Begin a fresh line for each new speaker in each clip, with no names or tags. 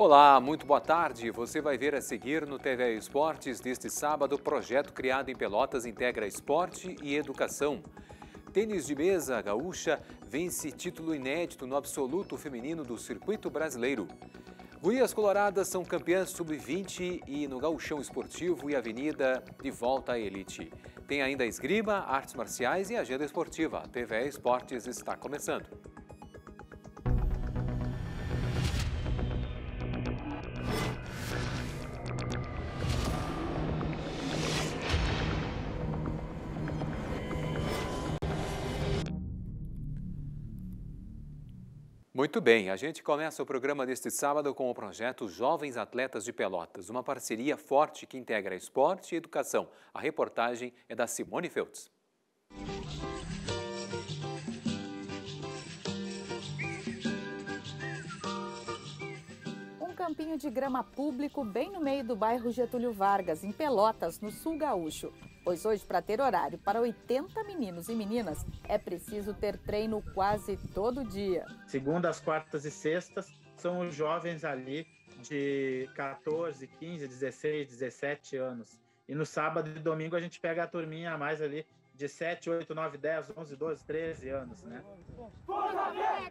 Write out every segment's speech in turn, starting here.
Olá, muito boa tarde. Você vai ver a seguir no TV Esportes deste sábado o projeto criado em Pelotas integra esporte e educação. Tênis de mesa gaúcha vence título inédito no absoluto feminino do circuito brasileiro. Guias Coloradas são campeãs sub-20 e no gauchão esportivo e avenida de volta à elite. Tem ainda esgrima, artes marciais e agenda esportiva. TV Esportes está começando. Muito bem, a gente começa o programa deste sábado com o projeto Jovens Atletas de Pelotas, uma parceria forte que integra esporte e educação. A reportagem é da Simone Feltz.
campinho de grama público bem no meio do bairro Getúlio Vargas, em Pelotas, no sul gaúcho. Pois hoje, para ter horário para 80 meninos e meninas, é preciso ter treino quase todo dia.
Segundas, quartas e sextas são os jovens ali de 14, 15, 16, 17 anos. E no sábado e domingo a gente pega a turminha a mais ali de 7, 8, 9, 10, 11, 12, 13 anos, né?
Força, União,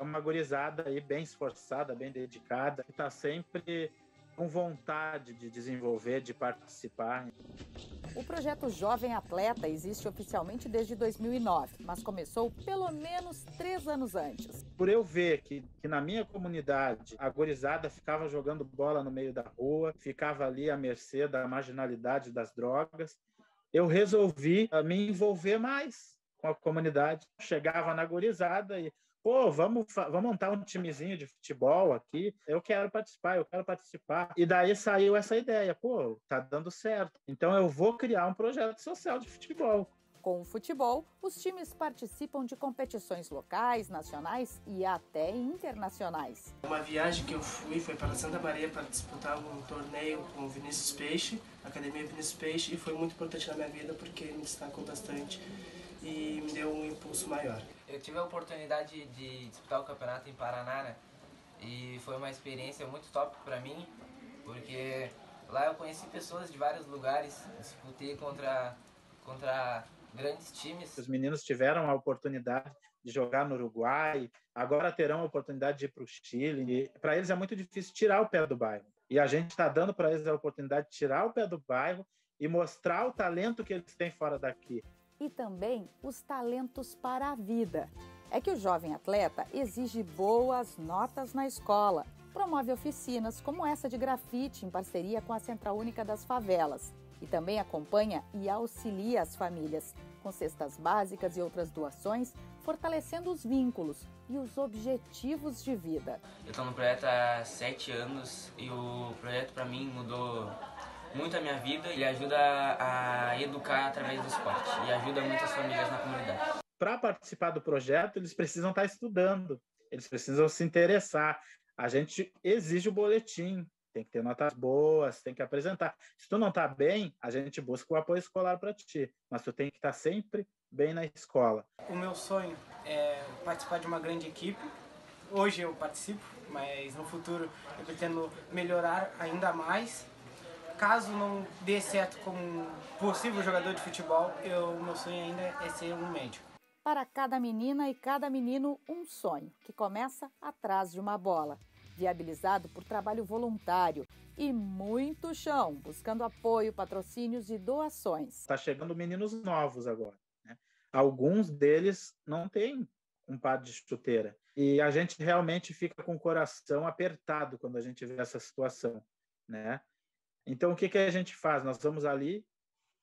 é uma gurizada aí bem esforçada, bem dedicada, que está sempre com vontade de desenvolver, de participar.
O projeto Jovem Atleta existe oficialmente desde 2009, mas começou pelo menos três anos antes.
Por eu ver que, que na minha comunidade a gorizada ficava jogando bola no meio da rua, ficava ali à mercê da marginalidade das drogas, eu resolvi eh, me envolver mais com a comunidade. Chegava na gorizada e pô, vamos, vamos montar um timezinho de futebol aqui, eu quero participar, eu quero participar. E daí saiu essa ideia, pô, tá dando certo. Então eu vou criar um projeto social de futebol. Com o futebol,
os times participam de competições locais, nacionais
e até
internacionais.
Uma viagem que eu fui foi para Santa Maria para disputar um torneio com o Vinícius Peixe, Academia Vinícius Peixe, e foi muito importante na minha vida porque me destacou bastante
e me deu um impulso maior eu tive a oportunidade de disputar o campeonato em Paraná né? e foi uma experiência muito top para mim, porque lá eu conheci pessoas de vários lugares, disputei contra, contra grandes times.
Os meninos tiveram a oportunidade de jogar no Uruguai, agora terão a oportunidade de ir para o Chile. Para eles é muito difícil tirar o pé do bairro. E a gente está dando para eles a oportunidade de tirar o pé do bairro e mostrar o talento que eles têm fora daqui
e também os talentos para a vida. É que o jovem atleta exige boas notas na escola, promove oficinas como essa de grafite em parceria com a Central Única das Favelas e também acompanha e auxilia as famílias com cestas básicas e outras doações, fortalecendo os vínculos e os objetivos de vida.
Eu estou no projeto há sete anos e o projeto para mim mudou muito a minha vida, e ajuda a educar através do esporte e ajuda muitas famílias
na comunidade. Para participar do projeto, eles precisam estar tá estudando, eles precisam se interessar. A gente exige o boletim, tem que ter notas boas, tem que apresentar. Se tu não está bem, a gente busca o apoio escolar para ti, mas tu tem que estar tá sempre bem na escola.
O meu sonho é participar de uma grande equipe. Hoje eu participo, mas no futuro eu pretendo melhorar ainda mais
caso não dê certo como possível jogador de futebol, eu, meu sonho ainda é ser um médico.
Para cada menina e cada menino, um sonho que começa atrás de uma bola, viabilizado por trabalho voluntário e muito chão, buscando apoio, patrocínios e doações.
Está chegando meninos novos agora. Né? Alguns deles não têm um par de chuteira. E a gente realmente fica com o coração apertado quando a gente vê essa situação, né? Então, o que, que a gente faz? Nós vamos ali,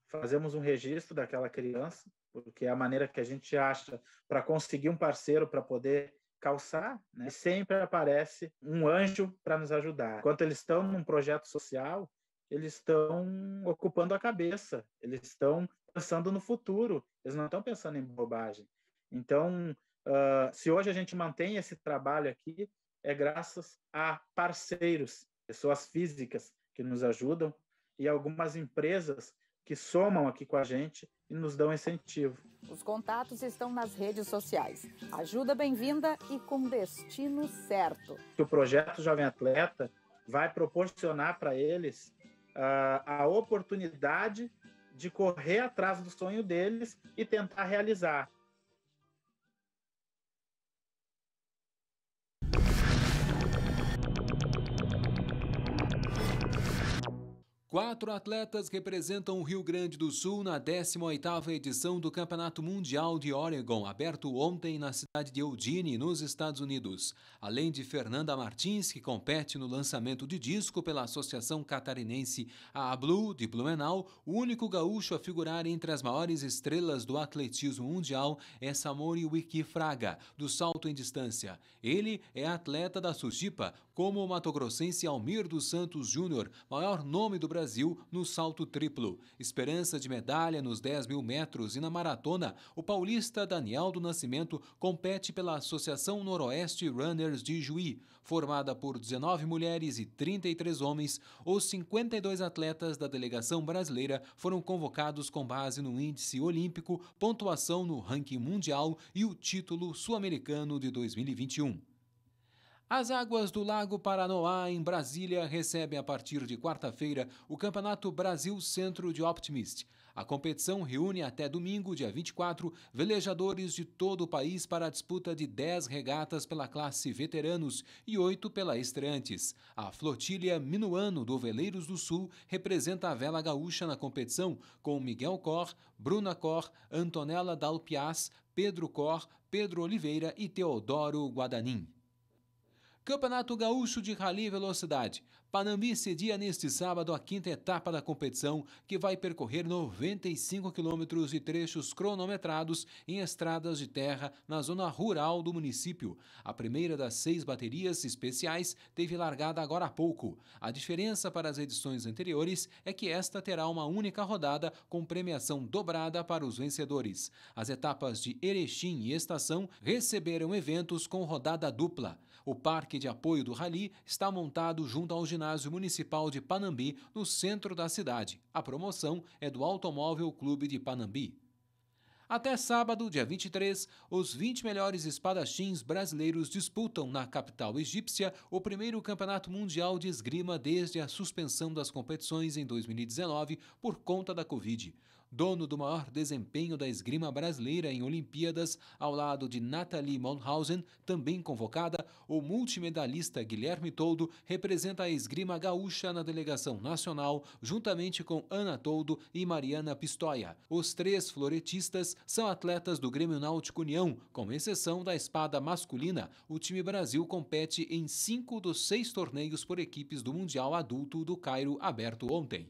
fazemos um registro daquela criança, porque é a maneira que a gente acha para conseguir um parceiro para poder calçar, né? sempre aparece um anjo para nos ajudar. Enquanto eles estão num projeto social, eles estão ocupando a cabeça, eles estão pensando no futuro, eles não estão pensando em bobagem. Então, uh, se hoje a gente mantém esse trabalho aqui, é graças a parceiros, pessoas físicas que nos ajudam e algumas empresas que somam aqui com a gente e nos dão incentivo.
Os contatos estão nas redes sociais. Ajuda bem-vinda e com destino
certo. O projeto Jovem Atleta vai proporcionar para eles uh, a oportunidade de correr atrás do sonho deles e tentar realizar.
Quatro atletas representam o Rio Grande do Sul na 18ª edição do Campeonato Mundial de Oregon, aberto ontem na cidade de Eugene, nos Estados Unidos. Além de Fernanda Martins, que compete no lançamento de disco pela Associação Catarinense A Blue de Blumenau, o único gaúcho a figurar entre as maiores estrelas do atletismo mundial é Samori Wikifraga, do salto em distância. Ele é atleta da Susipa, como o matogrossense Almir dos Santos Júnior, maior nome do Brasil Brasil no salto triplo. Esperança de medalha nos 10 mil metros e na maratona, o paulista Daniel do Nascimento compete pela Associação Noroeste Runners de Juí, formada por 19 mulheres e 33 homens. Os 52 atletas da delegação brasileira foram convocados com base no índice olímpico, pontuação no ranking mundial e o título sul-americano de 2021. As águas do Lago Paranoá, em Brasília, recebem a partir de quarta-feira o Campeonato Brasil Centro de Optimist. A competição reúne até domingo, dia 24, velejadores de todo o país para a disputa de 10 regatas pela classe veteranos e 8 pela estreantes. A flotilha Minuano do Veleiros do Sul representa a vela gaúcha na competição, com Miguel Cor, Bruna Cor, Antonella Dalpiaz, Pedro Cor, Pedro Oliveira e Teodoro Guadanin. Campeonato Gaúcho de Rally Velocidade. Panambi cedia neste sábado a quinta etapa da competição, que vai percorrer 95 quilômetros de trechos cronometrados em estradas de terra na zona rural do município. A primeira das seis baterias especiais teve largada agora há pouco. A diferença para as edições anteriores é que esta terá uma única rodada com premiação dobrada para os vencedores. As etapas de Erechim e Estação receberam eventos com rodada dupla. O parque de apoio do Rally está montado junto ao ginásio municipal de Panambi, no centro da cidade. A promoção é do Automóvel Clube de Panambi. Até sábado, dia 23, os 20 melhores espadachins brasileiros disputam na capital egípcia o primeiro campeonato mundial de esgrima desde a suspensão das competições em 2019 por conta da Covid dono do maior desempenho da esgrima brasileira em Olimpíadas, ao lado de Nathalie Monhausen, também convocada, o multimedalista Guilherme Toldo representa a esgrima gaúcha na delegação nacional, juntamente com Ana Toldo e Mariana Pistoia. Os três floretistas são atletas do Grêmio Náutico União, com exceção da espada masculina. O time Brasil compete em cinco dos seis torneios por equipes do Mundial Adulto do Cairo aberto ontem.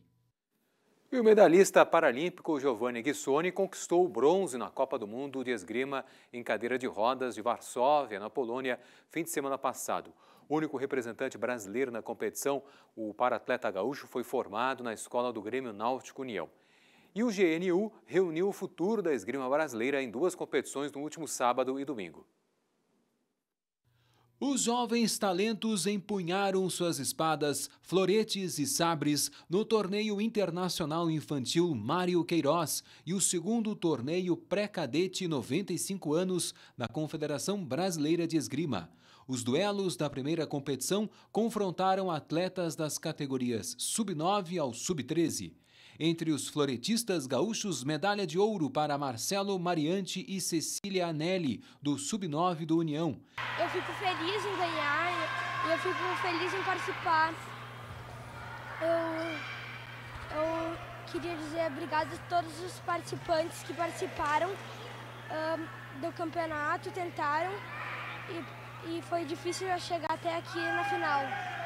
E o medalhista paralímpico Giovanni Ghissoni conquistou o bronze na Copa do Mundo de Esgrima em cadeira de rodas de Varsóvia, na Polônia, fim de semana passado. O único representante brasileiro na competição, o paratleta gaúcho foi formado na escola do Grêmio Náutico União. E o GNU reuniu o futuro da esgrima brasileira em duas competições no último sábado e domingo. Os jovens talentos empunharam suas espadas, floretes e sabres no torneio internacional infantil Mário Queiroz e o segundo torneio pré-cadete 95 anos da Confederação Brasileira de Esgrima. Os duelos da primeira competição confrontaram atletas das categorias sub-9 ao sub-13. Entre os floretistas gaúchos, medalha de ouro para Marcelo Mariante e Cecília Anelli, do Sub-9 do União.
Eu fico feliz em ganhar
e eu fico feliz em participar. Eu, eu queria dizer obrigado a todos os participantes que participaram do campeonato, tentaram e, e foi difícil chegar até aqui na final.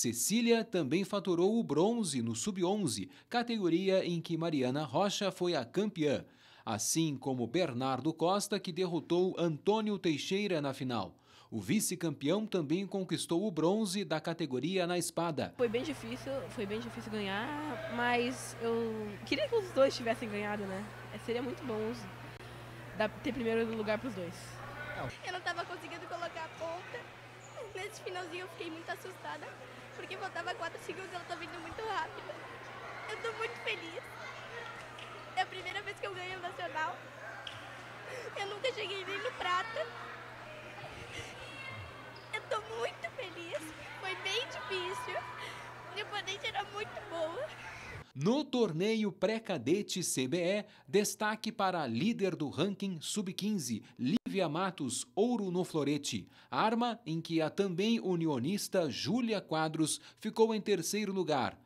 Cecília também faturou o bronze no Sub-11, categoria em que Mariana Rocha foi a campeã, assim como Bernardo Costa, que derrotou Antônio Teixeira na final. O vice-campeão também conquistou o bronze da categoria na espada.
Foi bem difícil, foi bem difícil ganhar, mas eu queria que os dois tivessem ganhado, né? É, seria muito bom ter primeiro lugar para os dois.
Eu não estava conseguindo colocar a ponta. Nesse finalzinho eu fiquei muito assustada, porque faltava 4 segundos e ela tá vindo muito rápido. Eu tô muito feliz. É a primeira vez que eu ganho o nacional. Eu nunca cheguei nem no prata. Eu tô muito feliz. Foi bem difícil. Minha potência era muito boa.
No torneio pré-cadete CBE, destaque para a líder do ranking sub-15, Lívia Matos, ouro no florete. Arma em que a também unionista Júlia Quadros ficou em terceiro lugar.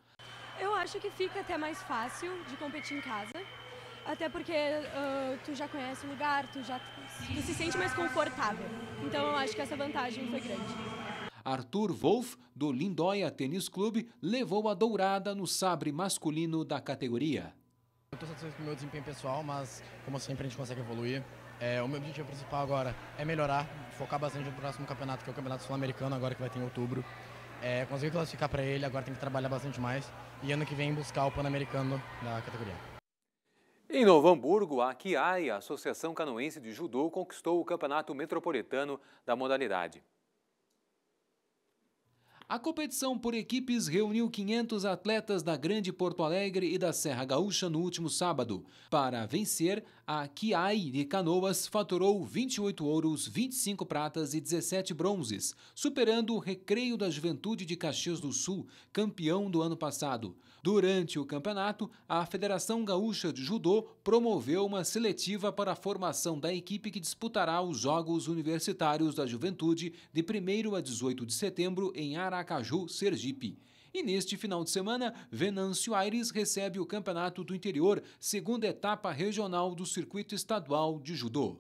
Eu acho que
fica até mais fácil de competir em casa. Até porque uh, tu já conhece o lugar, tu já tu se sente mais confortável. Então eu acho que essa vantagem foi grande.
Arthur Wolf do Lindóia Tênis Clube, levou a dourada no sabre masculino da categoria.
Eu estou satisfeito com o meu desempenho pessoal, mas como sempre a gente consegue evoluir. É, o meu objetivo principal agora é melhorar, focar bastante no próximo campeonato, que é o Campeonato Sul-Americano, agora que vai ter em outubro. É, consegui classificar para ele, agora tem que trabalhar bastante mais. E ano que vem buscar o Pan-Americano da categoria.
Em Novo Hamburgo, a KIAI, a Associação Canoense de Judô, conquistou o Campeonato Metropolitano da modalidade. A competição por equipes reuniu 500 atletas da Grande Porto Alegre e da Serra Gaúcha no último sábado. Para vencer, a Kiai de Canoas faturou 28 ouros, 25 pratas e 17 bronzes, superando o Recreio da Juventude de Caxias do Sul, campeão do ano passado. Durante o campeonato, a Federação Gaúcha de Judô promoveu uma seletiva para a formação da equipe que disputará os Jogos Universitários da Juventude de 1 a 18 de setembro em Aracaju, Sergipe. E neste final de semana, Venâncio Aires recebe o Campeonato do Interior, segunda etapa regional do Circuito Estadual de Judô.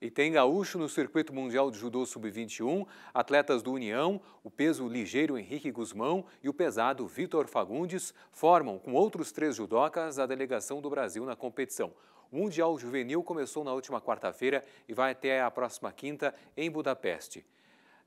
E tem gaúcho no circuito mundial de judô sub-21, atletas do União, o peso ligeiro Henrique Guzmão e o pesado Vitor Fagundes formam com outros três judocas a delegação do Brasil na competição. O Mundial Juvenil começou na última quarta-feira e vai até a próxima quinta em Budapeste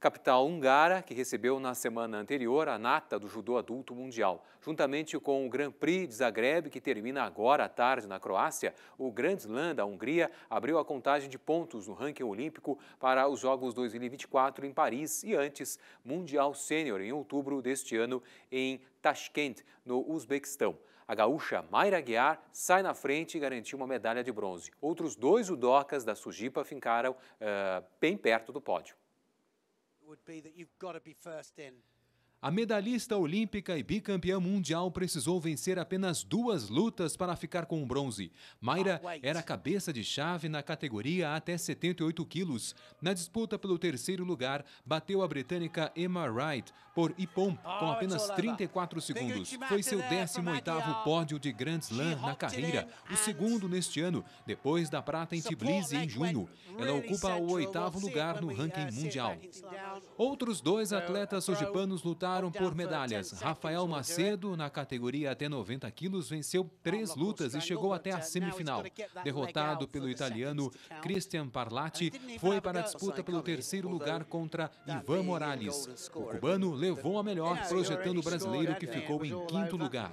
capital húngara, que recebeu na semana anterior a nata do judô adulto mundial. Juntamente com o Grand Prix de Zagreb, que termina agora à tarde na Croácia, o Grand Slam da Hungria abriu a contagem de pontos no ranking olímpico para os Jogos 2024 em Paris e antes, Mundial Sênior em outubro deste ano em Tashkent, no Uzbequistão. A gaúcha Mayra Guiar sai na frente e garantiu uma medalha de bronze. Outros dois udocas da Sujipa ficaram uh, bem perto do pódio.
would be that you've got to be first in.
A medalhista olímpica e bicampeã mundial precisou vencer apenas duas lutas para ficar com o bronze. Mayra ah, era cabeça de chave na categoria até 78 quilos. Na disputa pelo terceiro lugar, bateu a britânica Emma Wright por Ipom com apenas 34 segundos. Foi seu 18º pódio de Grand Slam na carreira, o segundo neste ano, depois da prata em Tbilisi em junho. Ela ocupa o oitavo lugar no ranking uh, mundial. Outros dois atletas sojipanos lutaram lutaram por medalhas. Rafael Macedo, na categoria até 90 quilos, venceu três lutas e chegou até a semifinal. Derrotado pelo italiano Christian Parlati, foi para a disputa pelo terceiro lugar contra tá Ivan Morales. O cubano tá levou a melhor, projetando o brasileiro que né? ficou em quinto lugar.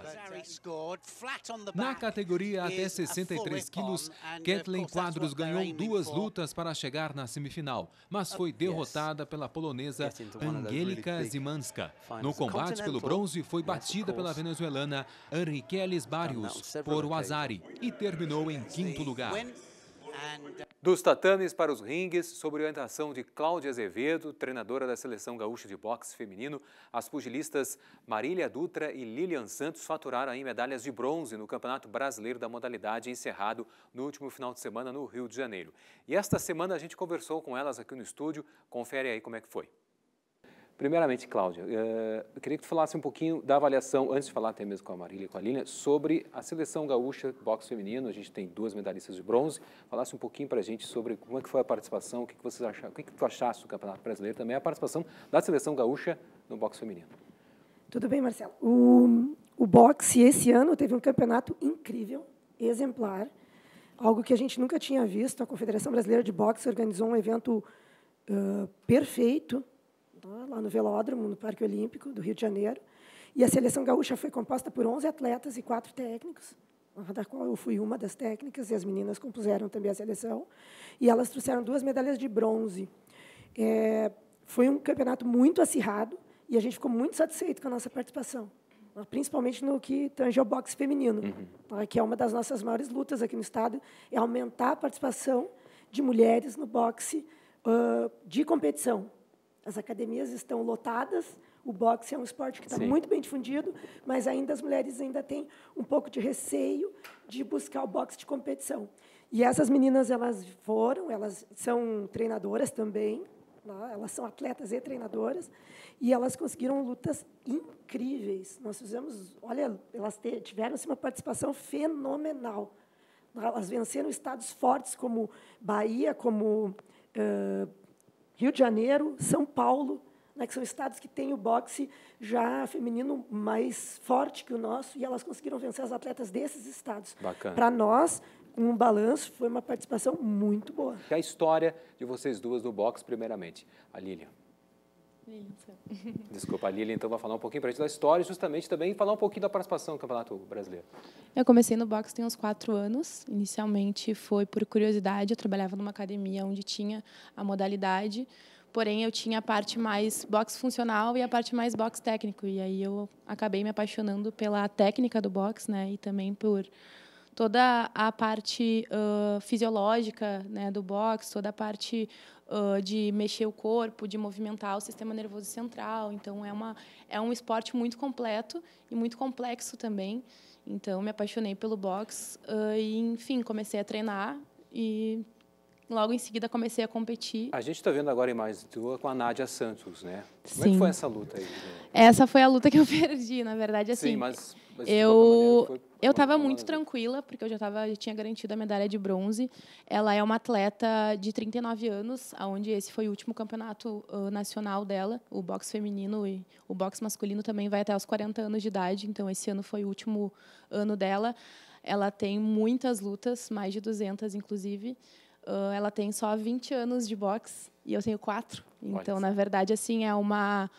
Na categoria até 63 quilos, Kathleen Quadros ganhou duas lutas para chegar na semifinal, mas oh, foi derrotada pela polonesa Angelika Zimanska. No combate pelo bronze, foi batida pela venezuelana Henriqueles então, Barrios por Wazari e terminou em quinto lugar. Uh, Dos tatames para os ringues, sob orientação de Cláudia Azevedo, treinadora da Seleção Gaúcha de Boxe Feminino, as pugilistas Marília Dutra e Lilian Santos faturaram aí medalhas de bronze no Campeonato Brasileiro da Modalidade, encerrado no último final de semana no Rio de Janeiro. E esta semana a gente conversou com elas aqui no estúdio, confere aí como é que foi. Primeiramente, Cláudia, eh, eu queria que tu falasse um pouquinho da avaliação, antes de falar até mesmo com a Marília e com a Lília, sobre a seleção gaúcha de boxe feminino. A gente tem duas medalhistas de bronze. Falasse um pouquinho para a gente sobre como é que foi a participação, o que, que vocês acharam, o que, que tu achaste do Campeonato Brasileiro também, a participação da seleção gaúcha no boxe feminino.
Tudo bem, Marcelo. O, o boxe esse ano teve um campeonato incrível, exemplar, algo que a gente nunca tinha visto. A Confederação Brasileira de Boxe organizou um evento uh, perfeito né, lá no velódromo, no Parque Olímpico do Rio de Janeiro. E a seleção gaúcha foi composta por 11 atletas e quatro técnicos, né, da qual eu fui uma das técnicas, e as meninas compuseram também a seleção. E elas trouxeram duas medalhas de bronze. É, foi um campeonato muito acirrado, e a gente ficou muito satisfeito com a nossa participação, né, principalmente no que tange ao boxe feminino, uhum. que é uma das nossas maiores lutas aqui no Estado, é aumentar a participação de mulheres no boxe uh, de competição. As academias estão lotadas, o boxe é um esporte que está muito bem difundido, mas ainda as mulheres ainda têm um pouco de receio de buscar o boxe de competição. E essas meninas elas foram, elas são treinadoras também, né? elas são atletas e treinadoras, e elas conseguiram lutas incríveis. Nós fizemos, olha, elas tiveram uma participação fenomenal. Elas venceram estados fortes como Bahia, como uh, Rio de Janeiro, São Paulo, né, que são estados que têm o boxe já feminino mais forte que o nosso, e elas conseguiram vencer as atletas desses estados. Bacana. Para nós, um balanço, foi uma participação muito boa.
E é a história de vocês duas no boxe, primeiramente. A Lilian. Desculpa, a Lilian então vai falar um pouquinho para a gente da história, justamente também falar um pouquinho da participação no Campeonato Brasileiro.
Eu comecei no boxe tem uns quatro anos. Inicialmente foi por curiosidade, eu trabalhava numa academia onde tinha a modalidade, porém eu tinha a parte mais boxe funcional e a parte mais boxe técnico. E aí eu acabei me apaixonando pela técnica do boxe, né, e também por toda a parte uh, fisiológica né, do boxe, toda a parte uh, de mexer o corpo, de movimentar o sistema nervoso central. Então, é, uma, é um esporte muito completo e muito complexo também. Então, me apaixonei pelo boxe uh, e, enfim, comecei a treinar e logo em seguida comecei a competir.
A gente está vendo agora a imagem tua com a Nádia Santos, né? Como Sim. é que foi essa luta aí?
Essa foi a luta que eu perdi, na verdade, assim. Sim, mas, mas eu maneira, eu estava muito tranquila porque eu já tava já tinha garantido a medalha de bronze. Ela é uma atleta de 39 anos, aonde esse foi o último campeonato uh, nacional dela. O boxe feminino e o boxe masculino também vai até os 40 anos de idade, então esse ano foi o último ano dela. Ela tem muitas lutas, mais de 200 inclusive. Uh, ela tem só 20 anos de boxe e eu tenho quatro. Então, na verdade, assim, é uma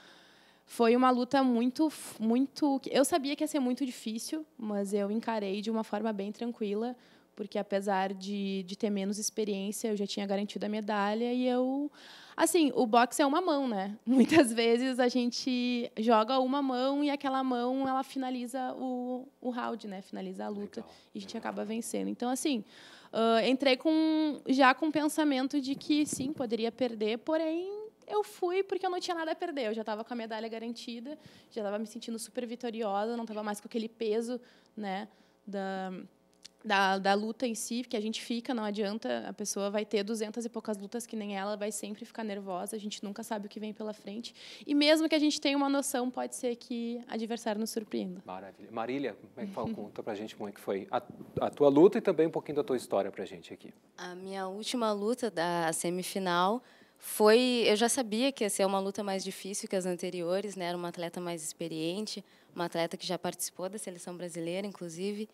foi uma luta muito muito eu sabia que ia ser muito difícil, mas eu encarei de uma forma bem tranquila, porque apesar de, de ter menos experiência, eu já tinha garantido a medalha e eu assim, o boxe é uma mão, né? Muitas vezes a gente joga uma mão e aquela mão ela finaliza o, o round, né? Finaliza a luta Legal. e a gente acaba vencendo. Então, assim, Uh, entrei com já com o pensamento de que sim, poderia perder, porém eu fui porque eu não tinha nada a perder. Eu já estava com a medalha garantida, já estava me sentindo super vitoriosa, não estava mais com aquele peso, né, da da, da luta em si, que a gente fica, não adianta, a pessoa vai ter duzentas e poucas lutas que nem ela, vai sempre ficar nervosa, a gente nunca sabe o que vem pela frente. E mesmo que a gente tenha uma noção, pode ser que adversário nos surpreenda.
Maravilha. Marília, como é que fala, conta pra gente como é que foi a, a, tua luta e também um pouquinho da tua história pra gente aqui.
A minha última luta da semifinal foi, eu já sabia que ia ser uma luta mais difícil que as anteriores, né? Era uma atleta mais experiente, uma atleta que já participou da seleção brasileira, inclusive.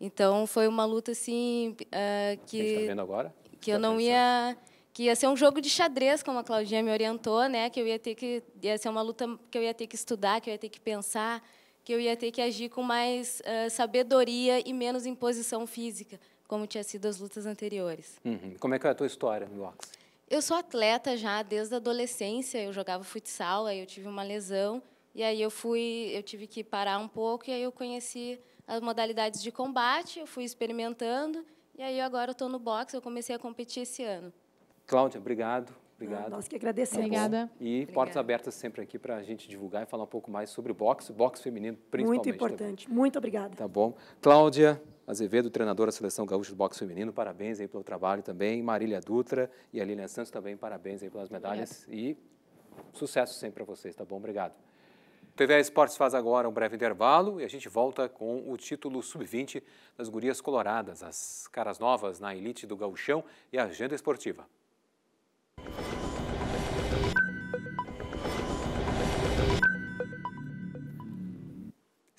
Então foi uma luta assim uh, que vendo
agora? que eu não
ia que ia ser um jogo de xadrez, como a Claudinha me orientou, né? Que eu ia ter que ia ser uma luta que eu ia ter que estudar, que eu ia ter que pensar, que eu ia ter que agir com mais uh, sabedoria e menos imposição física, como tinha sido as lutas anteriores.
Uhum.
Como é que é a tua história, Milox?
Eu sou atleta já desde a adolescência. Eu jogava futsal, aí eu tive uma lesão e aí eu fui, eu tive que parar um pouco e aí eu conheci as modalidades de combate, eu fui experimentando, e aí agora estou no boxe, eu comecei a
competir esse ano.
Cláudia, obrigado. Obrigado. Ah, nós que
agradecemos. Obrigada.
E Obrigada. portas abertas sempre aqui para a gente divulgar e falar um pouco mais sobre o boxe, boxe feminino principalmente. Muito importante.
Tá Muito obrigada. Tá
bom. Cláudia Azevedo, treinadora da Seleção Gaúcha de Boxe Feminino, parabéns aí pelo trabalho também. Marília Dutra e a Lilian Santos também, parabéns aí pelas medalhas. Obrigada. E sucesso sempre para vocês, tá bom? Obrigado. TV Esportes faz agora um breve intervalo e a gente volta com o título sub-20 das Gurias Coloradas, as caras novas na elite do gauchão e a agenda esportiva.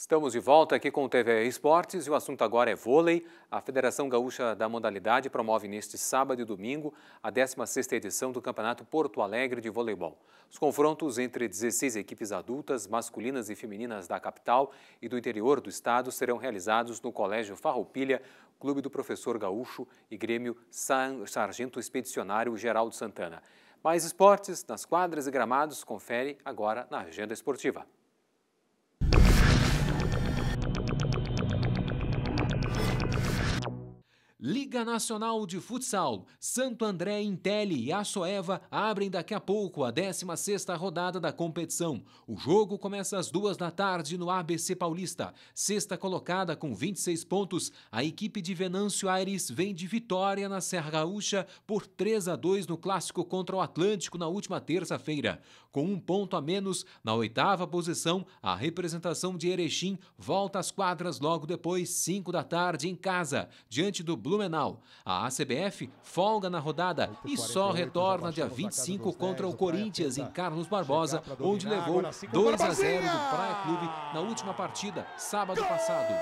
Estamos de volta aqui com o TV Esportes e o assunto agora é vôlei. A Federação Gaúcha da Modalidade promove neste sábado e domingo a 16ª edição do Campeonato Porto Alegre de Voleibol. Os confrontos entre 16 equipes adultas, masculinas e femininas da capital e do interior do estado serão realizados no Colégio Farroupilha, Clube do Professor Gaúcho e Grêmio Sargento Expedicionário Geraldo Santana. Mais esportes nas quadras e gramados, confere agora na Agenda Esportiva. Liga Nacional de Futsal, Santo André, Intelli e Assoeva abrem daqui a pouco a 16ª rodada da competição. O jogo começa às duas da tarde no ABC Paulista. Sexta colocada com 26 pontos, a equipe de Venâncio Aires vem de vitória na Serra Gaúcha por 3 a 2 no clássico contra o Atlântico na última terça-feira. Com um ponto a menos, na oitava posição, a representação de Erechim volta às quadras logo depois, 5 da tarde, em casa, diante do Blumenau. A ACBF folga na rodada e só retorna dia 25 contra o Corinthians, em Carlos Barbosa, onde levou 2 a 0 do Praia Clube na última partida, sábado passado.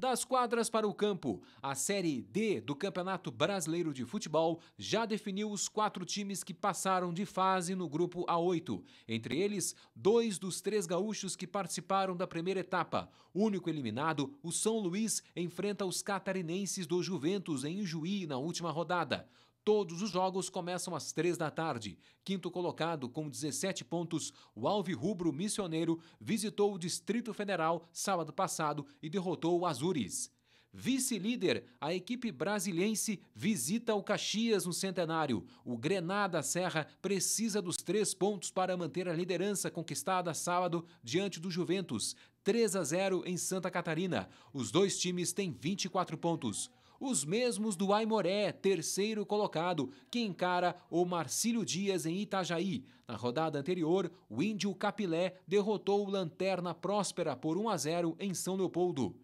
Das quadras para o campo, a Série D do Campeonato Brasileiro de Futebol já definiu os quatro times que passaram de fase no grupo A8. Entre eles, dois dos três gaúchos que participaram da primeira etapa. O único eliminado, o São Luís, enfrenta os catarinenses do Juventus em Juí na última rodada. Todos os jogos começam às três da tarde. Quinto colocado com 17 pontos, o Alvirrubro Missioneiro visitou o Distrito Federal sábado passado e derrotou o Azures. Vice-líder, a equipe brasiliense visita o Caxias no centenário. O Grenada Serra precisa dos três pontos para manter a liderança conquistada sábado diante do Juventus. 3 a 0 em Santa Catarina. Os dois times têm 24 pontos os mesmos do Aimoré, terceiro colocado, que encara o Marcílio Dias em Itajaí. Na rodada anterior, o Índio Capilé derrotou o Lanterna Próspera por 1 a 0 em São Leopoldo.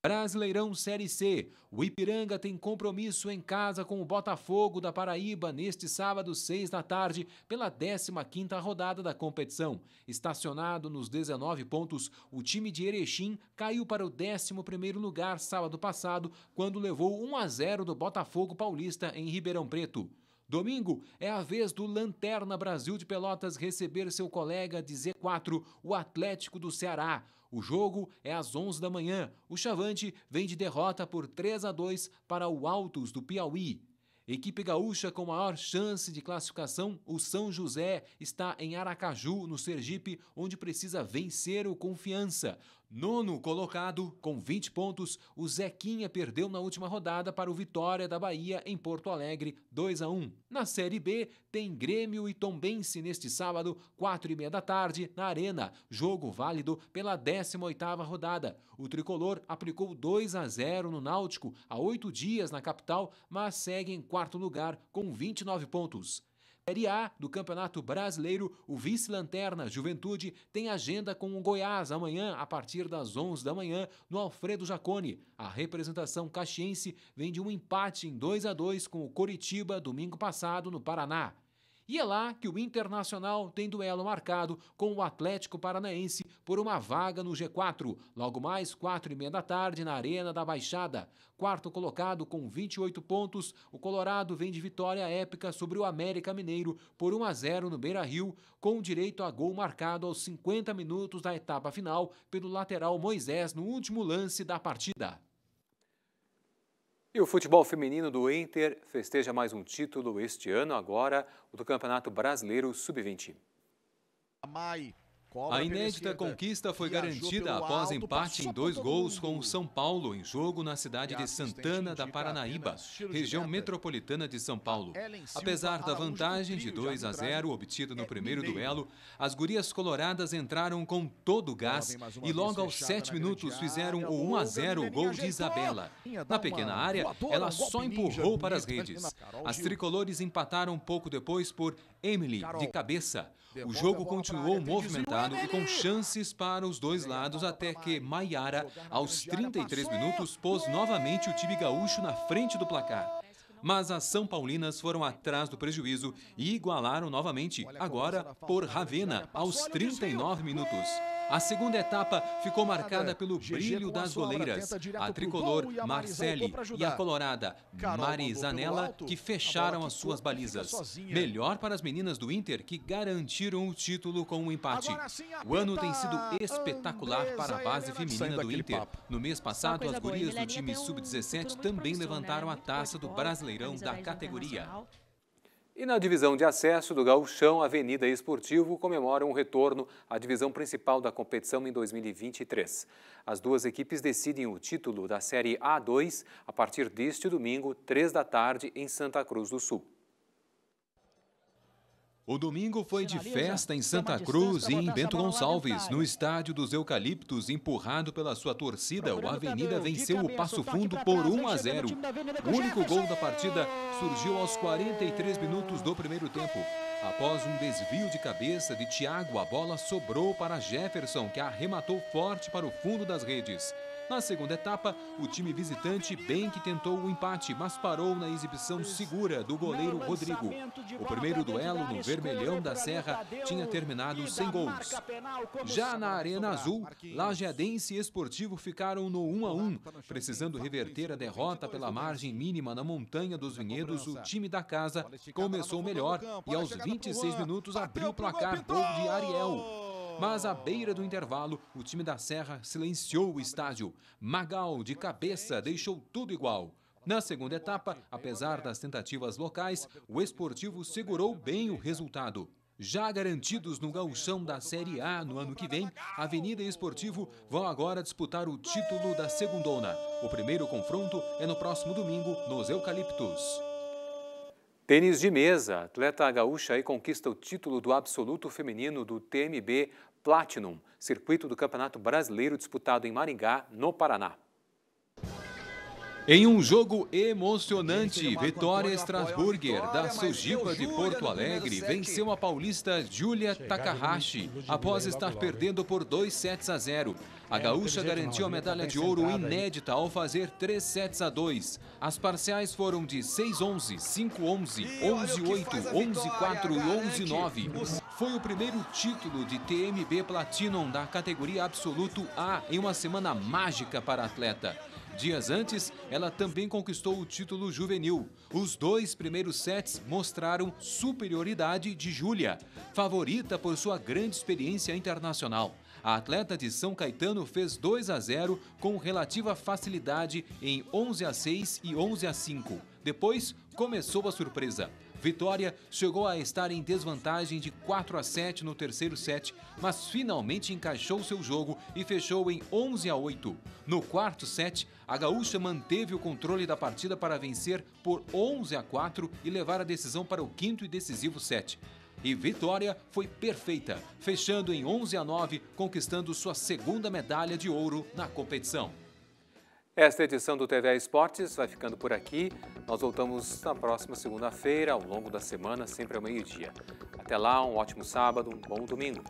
Brasileirão Série C. O Ipiranga tem compromisso em casa com o Botafogo da Paraíba neste sábado, 6 da tarde, pela 15ª rodada da competição. Estacionado nos 19 pontos, o time de Erechim caiu para o 11º lugar sábado passado, quando levou 1 a 0 do Botafogo Paulista em Ribeirão Preto. Domingo é a vez do Lanterna Brasil de Pelotas receber seu colega de Z4, o Atlético do Ceará. O jogo é às 11 da manhã. O Chavante vem de derrota por 3 a 2 para o Altos do Piauí. Equipe gaúcha com maior chance de classificação, o São José está em Aracaju, no Sergipe, onde precisa vencer o Confiança. Nono colocado, com 20 pontos, o Zequinha perdeu na última rodada para o Vitória da Bahia em Porto Alegre, 2 a 1. Na Série B, tem Grêmio e Tombense neste sábado, 4 e meia da tarde, na Arena. Jogo válido pela 18ª rodada. O Tricolor aplicou 2 a 0 no Náutico, há oito dias na capital, mas segue em quarto lugar com 29 pontos. Série A do Campeonato Brasileiro, o vice-lanterna Juventude tem agenda com o Goiás amanhã a partir das 11 da manhã no Alfredo Jacone. A representação caxiense vem de um empate em 2 a 2 com o Coritiba domingo passado no Paraná. E é lá que o Internacional tem duelo marcado com o Atlético Paranaense por uma vaga no G4, logo mais quatro e meia da tarde na Arena da Baixada. Quarto colocado com 28 pontos, o Colorado vem de vitória épica sobre o América Mineiro por 1 a 0 no Beira-Rio, com direito a gol marcado aos 50 minutos da etapa final pelo lateral Moisés no último lance da partida. E o futebol feminino do Inter festeja mais um título este ano, agora o do Campeonato Brasileiro Sub-20. Cobra a inédita conquista foi garantida após empate em dois gols com o São Paulo em jogo na cidade de Santana da Paranaíba, região metropolitana de São Paulo. Apesar da vantagem de 2 a 0 obtida no é primeiro duelo, as gurias coloradas entraram com todo o gás e logo aos sete minutos fizeram o 1 a 0 o gol de Isabela. Na pequena área, ela só empurrou para as redes. As tricolores empataram pouco depois por Emily de cabeça. O jogo continuou movimentado e com chances para os dois lados até que Maiara, aos 33 minutos, pôs novamente o time gaúcho na frente do placar. Mas as São Paulinas foram atrás do prejuízo e igualaram novamente, agora por né? Ravena, aos 39 minutos. A segunda etapa ficou marcada pelo brilho das goleiras, a tricolor Marcelli e a colorada Zanella, que fecharam as suas balizas. Melhor para as meninas do Inter, que garantiram o título com um empate. O ano tem sido espetacular para a base feminina do Inter. No mês passado, as gurias do time sub-17 também levantaram a taça do Brasileirão da categoria. E na divisão de acesso do Gauchão, Avenida Esportivo comemora um retorno à divisão principal da competição em 2023. As duas equipes decidem o título da Série A2 a partir deste domingo, 3 da tarde, em Santa Cruz do Sul. O domingo foi de festa em Santa Cruz e em Bento Gonçalves. No estádio dos Eucaliptos, empurrado pela sua torcida, o Avenida venceu o Passo Fundo por 1 a 0. O único gol da partida surgiu aos 43 minutos do primeiro tempo. Após um desvio de cabeça de Thiago, a bola sobrou para Jefferson, que arrematou forte para o fundo das redes. Na segunda etapa, o time visitante bem que tentou o empate, mas parou na exibição segura do goleiro Rodrigo. O primeiro duelo no Vermelhão da Serra tinha terminado sem gols. Já na Arena Azul, Lajeadense e Esportivo ficaram no 1 a 1, tá precisando tá reverter a derrota pela margem mínima na Montanha dos Vinhedos. O time da casa começou melhor e aos 26 minutos abriu o placar gol de Ariel mas à beira do intervalo, o time da Serra silenciou o estádio. Magal, de cabeça, deixou tudo igual. Na segunda etapa, apesar das tentativas locais, o esportivo segurou bem o resultado. Já garantidos no gauchão da Série A no ano que vem, Avenida e Esportivo vão agora disputar o título da Segundona. O primeiro confronto é no próximo domingo, nos Eucaliptos. Tênis de mesa. A atleta gaúcha aí conquista o título do absoluto feminino do TMB Platinum, circuito do Campeonato Brasileiro disputado em Maringá, no Paraná. Em um jogo emocionante, Vitória Strasburger, da Sojipa de Porto Alegre, venceu a paulista Julia Takahashi após estar perdendo por 2 sets a 0. A é, gaúcha garantiu a tá medalha de ouro inédita ao fazer 3 sets a 2. As parciais foram de 6-11, 5-11, 11-8, 11-4 e 11-9. Foi o primeiro título de TMB Platinum da categoria Absoluto A em uma semana mágica para a atleta. Dias antes, ela também conquistou o título juvenil. Os dois primeiros sets mostraram superioridade de Júlia, favorita por sua grande experiência internacional. A atleta de São Caetano fez 2 a 0 com relativa facilidade em 11 a 6 e 11 a 5. Depois, começou a surpresa. Vitória chegou a estar em desvantagem de 4 a 7 no terceiro set, mas finalmente encaixou seu jogo e fechou em 11 a 8. No quarto set, a gaúcha manteve o controle da partida para vencer por 11 a 4 e levar a decisão para o quinto e decisivo set. E vitória foi perfeita, fechando em 11 a 9, conquistando sua segunda medalha de ouro na competição. Esta edição do TVA Esportes vai ficando por aqui. Nós voltamos na próxima segunda-feira, ao longo da semana, sempre ao meio-dia. Até lá, um ótimo sábado, um bom domingo.